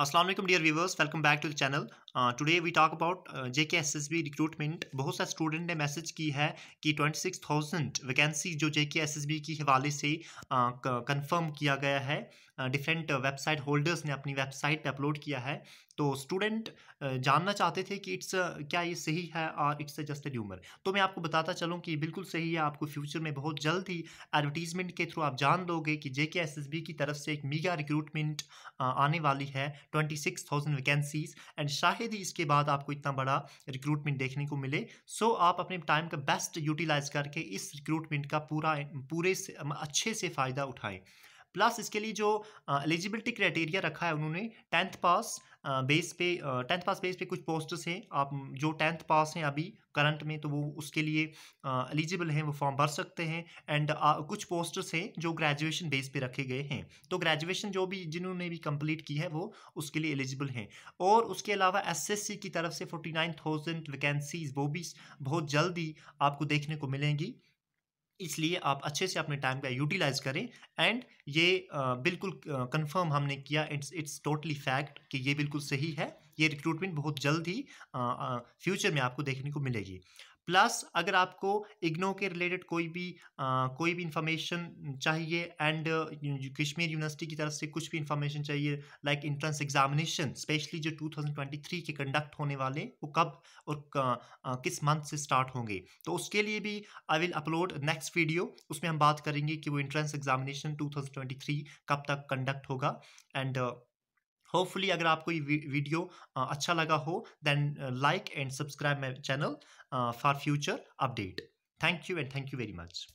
Aslam dear viewers welcome back to the channel today we talk about J K S S B recruitment बहुत सारे student ने message की है कि twenty six thousand vacancy जो जे K S S B की हवाले से कंफर्म uh, किया गया है डिफरेंट वेबसाइट होल्डर्स ने अपनी वेबसाइट पे अपलोड किया है तो स्टूडेंट जानना चाहते थे कि इट्स क्या ये सही है और इट्स जस्ट ड्यूमर तो मैं आपको बताता चलूँ कि बिल्कुल सही है आपको फ्यूचर में बहुत जल्द ही एडवर्टीजमेंट के थ्रू आप जान लोगे कि जे की तरफ से एक मीगा रिक्रूटमेंट आने वाली है twenty six thousand vacancies and शायद ही इसके बाद आपको इतना बड़ा रिक्रूटमेंट देखने को मिले सो so, आप अपने टाइम का बेस्ट यूटिलाइज करके इस रिक्रूटमेंट का पूरा पूरे से, अच्छे से फ़ायदा उठाएं प्लस इसके लिए जो एलिजिबिलिटी क्राइटेरिया रखा है उन्होंने टेंथ पास बेस पे टेंथ पास बेस पे कुछ पोस्ट्स हैं आप जो टेंथ पास हैं अभी करंट में तो वो उसके लिए एलिजिबल हैं वो फॉर्म भर सकते हैं एंड कुछ पोस्ट्स हैं जो ग्रेजुएशन बेस पे रखे गए हैं तो ग्रेजुएशन जो भी जिन्होंने भी कंप्लीट की है वो उसके लिए एलिजिबल हैं और उसके अलावा एसएससी की तरफ से फोर्टी नाइन थाउजेंड वैकेंसीज वो भी बहुत जल्दी आपको देखने को मिलेंगी इसलिए आप अच्छे से अपने टाइम का यूटिलाइज करें एंड ये बिल्कुल कंफर्म हमने किया इट्स इट्स टोटली फैक्ट कि ये बिल्कुल सही है ये रिक्रूटमेंट बहुत जल्द ही फ्यूचर में आपको देखने को मिलेगी प्लस अगर आपको इग्नो के रिलेटेड कोई भी आ, कोई भी इंफॉर्मेशन चाहिए एंड कश्मीर यूनिवर्सिटी की तरफ से कुछ भी इंफॉर्मेशन चाहिए लाइक इंट्रेंस एग्जामिनेशन स्पेशली जो 2023 के कंडक्ट होने वाले वो कब और क, आ, किस मंथ से स्टार्ट होंगे तो उसके लिए भी I will upload next video उसमें हम बात करेंगे कि वो इंट्रेंस एग्जामिनेशन टू कब तक कंडक्ट होगा एंड होपफुली अगर आपको ये वीडियो अच्छा लगा हो then like and subscribe my channel for future update thank you and thank you very much